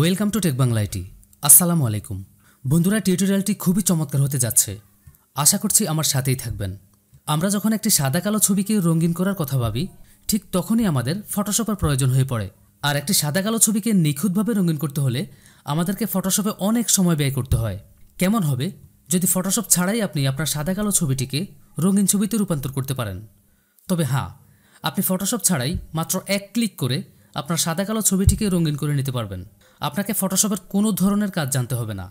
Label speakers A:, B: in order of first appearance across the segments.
A: welcome to tech Bangla IT আসসালামু আলাইকুম বন্ধুরা টিউটোরিয়ালটি খুবই চমৎকার হতে যাচ্ছে আশা করছি আমার সাথেই থাকবেন আমরা যখন একটি সাদা কালো ছবিকে রঙিন করার কথা ভাবি ঠিক তখনই আমাদের ফটোশপের প্রয়োজন হয়ে পড়ে আর একটি সাদা কালো ছবিকে নিখুঁতভাবে রঙিন করতে হলে আমাদেরকে ফটোশপে অনেক সময় ব্যয় করতে হয় কেমন হবে যদি ফটোশপ ছাড়াই আপনি আপনার সাদা কালো ছবিটিকে রঙিন ছবিতে রূপান্তর করতে পারেন তবে হ্যাঁ আপনি ফটোশপ ছাড়াই মাত্র এক ক্লিক করে আপনার সাদা কালো ছবিটিকে রঙিন করে নিতে পারবেন আপনাকে ফটোশপের কোনো ধরনের কাজ জানতে হবে না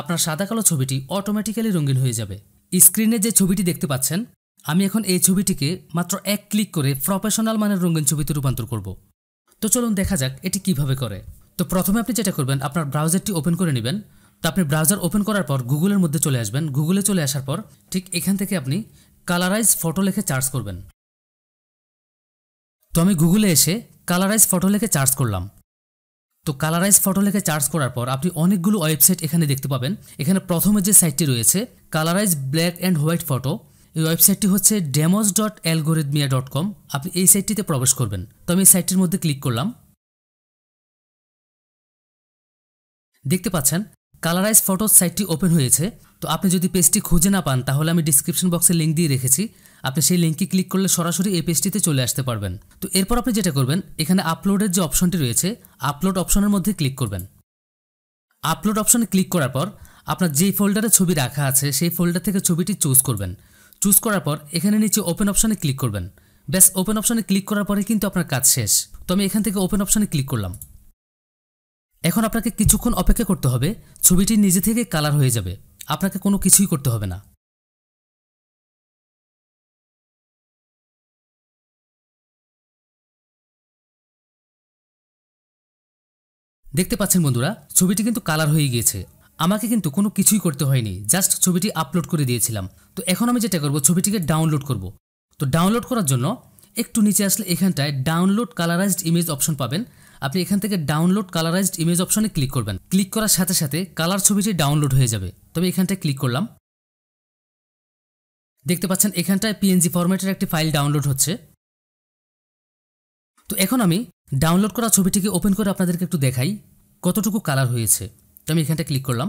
A: আপনার সাদা কালো ছবিটি অটোমেটিক্যালি রঙিন হয়ে যাবে স্ক্রিনে যে ছবিটি দেখতে পাচ্ছেন আমি এখন এই ছবিটিকে মাত্র এক ক্লিক করে প্রফেশনাল মানের রঙিন ছবিতে রূপান্তর করব তো চলুন দেখা যাক এটি কিভাবে করে তো প্রথমে আপনি যেটা করবেন আপনার ব্রাউজারটি ওপেন করে নেবেন তো আপনি ব্রাউজার ওপেন করার পর গুগলের মধ্যে চলে আসবেন গুগলে চলে আসার পর ঠিক এখান থেকে আপনি কালারাইজ ফটো লেখে চার্জ করবেন তো আমি গুগলে এসে কালারাইজ ফটো লেখে চার্জ করলাম তো কালারাইজ ফটো লেখে চার্জ করার পর আপনি অনেকগুলো ওয়েবসাইট এখানে দেখতে পাবেন এখানে প্রথমে যে সাইটটি রয়েছে colourise black and white photo এই ওয়েবসাইটটি হচ্ছে ডেমোজ ডট অ্যালগোরিদমিয়া ডট কম আপনি এই সাইটটিতে প্রবেশ করবেন তো আমি এই সাইটটির মধ্যে ক্লিক করলাম দেখতে পাচ্ছেন কালারাইজ ফটো সাইটটি ওপেন হয়েছে তো আপনি যদি পেজটি খুঁজে না পান তাহলে আমি ডিসক্রিপশন বক্সে লিঙ্ক দিয়ে রেখেছি আপনি সেই লিঙ্কে ক্লিক করলে সরাসরি এই পেজটিতে চলে আসতে পারবেন তো এরপর আপনি যেটা করবেন এখানে আপলোডের যে অপশনটি রয়েছে আপলোড অপশনের মধ্যে ক্লিক করবেন আপলোড অপশনে ক্লিক করার পর আপনার যেই ফোল্ডারে ছবি রাখা আছে সেই ফোল্ডার থেকে ছবিটি চুজ করবেন চুজ করার পর এখানে নিচে ওপেন অপশানে ক্লিক করবেন ব্যাস ওপেন অপশানে ক্লিক করার পরে কিন্তু আপনার কাজ শেষ তো আমি এখান থেকে ওপেন অপশানে ক্লিক করলাম এখন আপনাকে কিছুক্ষণ অপেক্ষা করতে হবে ছবিটি নিজে থেকে কালার হয়ে যাবে আপনাকে কোনো কিছুই করতে
B: হবে না দেখতে
A: পাচ্ছেন বন্ধুরা ছবিটি কিন্তু কালার হয়ে গিয়েছে আমাকে কিন্তু কোনো কিছুই করতে হয়নি জাস্ট ছবিটি আপলোড করে দিয়েছিলাম তো এখন আমি যেটা করব ছবিটিকে ডাউনলোড করব তো ডাউনলোড করার জন্য একটু নিচে আসলে এখানটায় ডাউনলোড কালারাইজড ইমেজ অপশন পাবেন আপনি এখান থেকে ডাউনলোড কালারাইজড ইমেজ অপশনে ক্লিক করবেন ক্লিক করার সাথে সাথে কালার ছবিটি ডাউনলোড হয়ে যাবে তবে এখানটায় ক্লিক করলাম দেখতে পাচ্ছেন এখানটায় পিএনজি ফরম্যাটের একটি ফাইল ডাউনলোড হচ্ছে তো এখন আমি ডাউনলোড করা ছবিটিকে ওপেন করে আপনাদেরকে একটু দেখাই কতটুকু কালার হয়েছে তো আমি এখানটা ক্লিক করলাম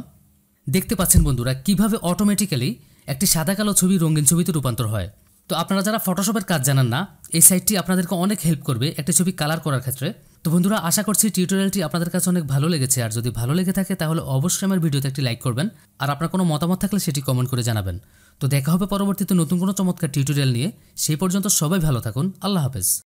A: দেখতে পাচ্ছেন বন্ধুরা কিভাবে অটোমেটিক্যালি একটি সাদা কালো ছবি রঙিন ছবিতে রূপান্তর হয় তো আপনারা যারা ফটোশপের কাজ জানান না এই সাইটটি আপনাদেরকে অনেক হেল্প করবে একটি ছবি কালার করার ক্ষেত্রে তো বন্ধুরা আশা করছি টিউটোরিয়ালটি আপনাদের কাছে অনেক ভালো লেগেছে আর যদি ভালো লেগে থাকে তাহলে অবশ্যই আমার ভিডিওতে একটি লাইক করবেন আর আপনার কোনো মতামত থাকলে সেটি কমেন্ট করে জানাবেন তো দেখা হবে পরবর্তীতে নতুন কোনো চমৎকার টিউটোরিয়াল নিয়ে সেই পর্যন্ত সবাই ভালো থাকুন আল্লাহ
B: হাফেজ